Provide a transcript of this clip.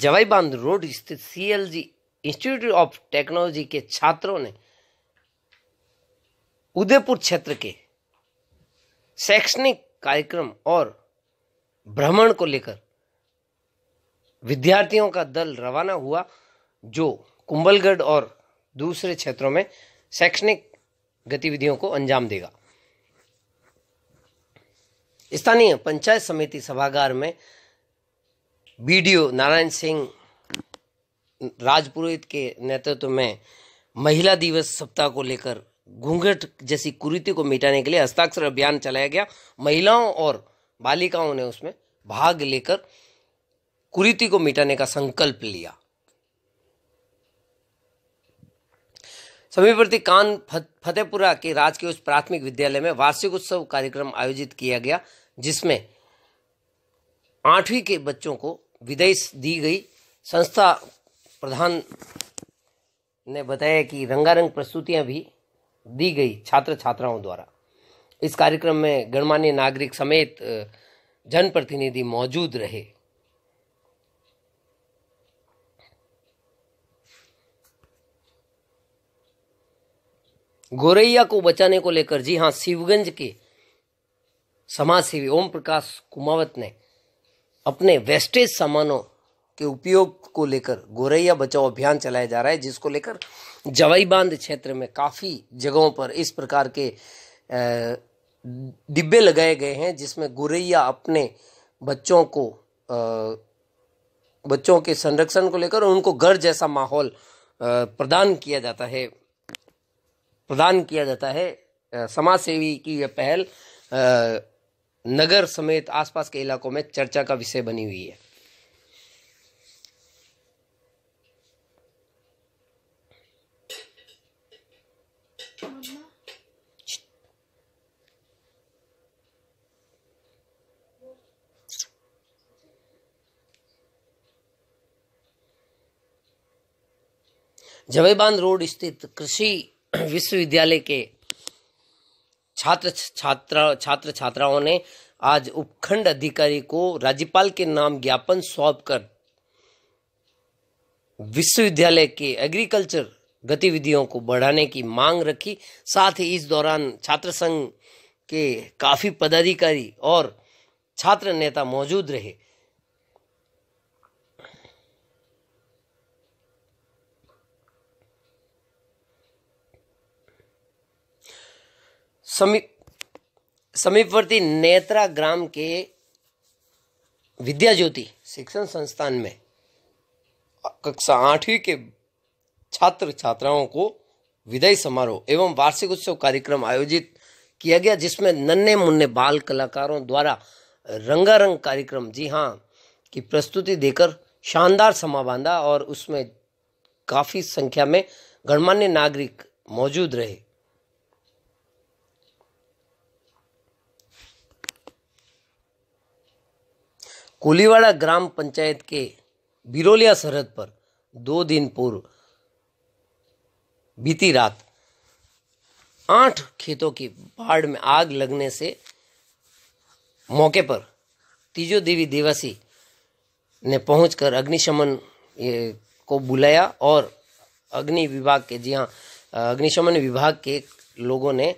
जवाई बांध रोड स्थित CLG institute of technology के छात्रों ने उदयपुर क्षेत्र के शैक्षणिक कार्यक्रम और भ्रमण को लेकर विद्यार्थियों का दल रवाना हुआ जो कुंभलगढ़ और दूसरे क्षेत्रों में शैक्षणिक गतिविधियों को अंजाम देगा स्थानीय पंचायत समिति सभागार में वीडियो नारायण सिंह राजपुरोहित के नेतृत्व में महिला दिवस सप्ताह को लेकर घूंघट जैसी कुरीति को मिटाने के लिए हस्ताक्षर अभियान चलाया गया महिलाओं और बालिकाओं ने उसमें भाग लेकर कुरीति को मिटाने का संकल्प लिया समीपवर्ती कान फतेहपुरा के राजकीय उच्च प्राथमिक विद्यालय में वार्षिक उत्सव कार्यक्रम आयोजित किया गया जिसमें आठवीं के बच्चों को विदेश दी गई संस्था प्रधान ने बताया कि रंगारंग प्रस्तुतियां भी दी गई छात्र छात्राओं द्वारा इस कार्यक्रम में गणमान्य नागरिक समेत जनप्रतिनिधि मौजूद रहे गोरैया को बचाने को लेकर जी हाँ शिवगंज के समाजसेवी ओम प्रकाश कुमावत ने अपने वेस्टेज सामानों के उपयोग को लेकर गोरैया बचाओ अभियान चलाया जा रहा है जिसको लेकर जवाई बांध क्षेत्र में काफ़ी जगहों पर इस प्रकार के डिब्बे लगाए गए हैं जिसमें गोरैया अपने बच्चों को बच्चों के संरक्षण को लेकर उनको घर जैसा माहौल प्रदान किया जाता है प्रदान किया जाता है समाज सेवी की यह पहल नगर समेत आसपास के इलाकों में चर्चा का विषय बनी हुई है जवेबान रोड स्थित कृषि विश्वविद्यालय के छात्र छात्रा छात्र छात्राओं ने आज उपखंड अधिकारी को राज्यपाल के नाम ज्ञापन सौंप कर विश्वविद्यालय के एग्रीकल्चर गतिविधियों को बढ़ाने की मांग रखी साथ ही इस दौरान छात्र संघ के काफ़ी पदाधिकारी और छात्र नेता मौजूद रहे समीप समीपवर्ती नेत्रा ग्राम के विद्या ज्योति शिक्षण संस्थान में कक्षा आठवीं के छात्र छात्राओं को विदाई समारोह एवं वार्षिक उत्सव कार्यक्रम आयोजित किया गया जिसमें नन्हे मुन्ने बाल कलाकारों द्वारा रंगारंग कार्यक्रम जी हाँ की प्रस्तुति देकर शानदार समा बांधा और उसमें काफ़ी संख्या में गणमान्य नागरिक मौजूद रहे कोलीवाड़ा ग्राम पंचायत के बिरोलिया सरहद पर दो दिन पूर्व बीती रात आठ खेतों की बाढ़ में आग लगने से मौके पर तीजो देवी देवासी ने पहुंचकर अग्निशमन को बुलाया और अग्नि विभाग के जी हाँ अग्निशमन विभाग के लोगों ने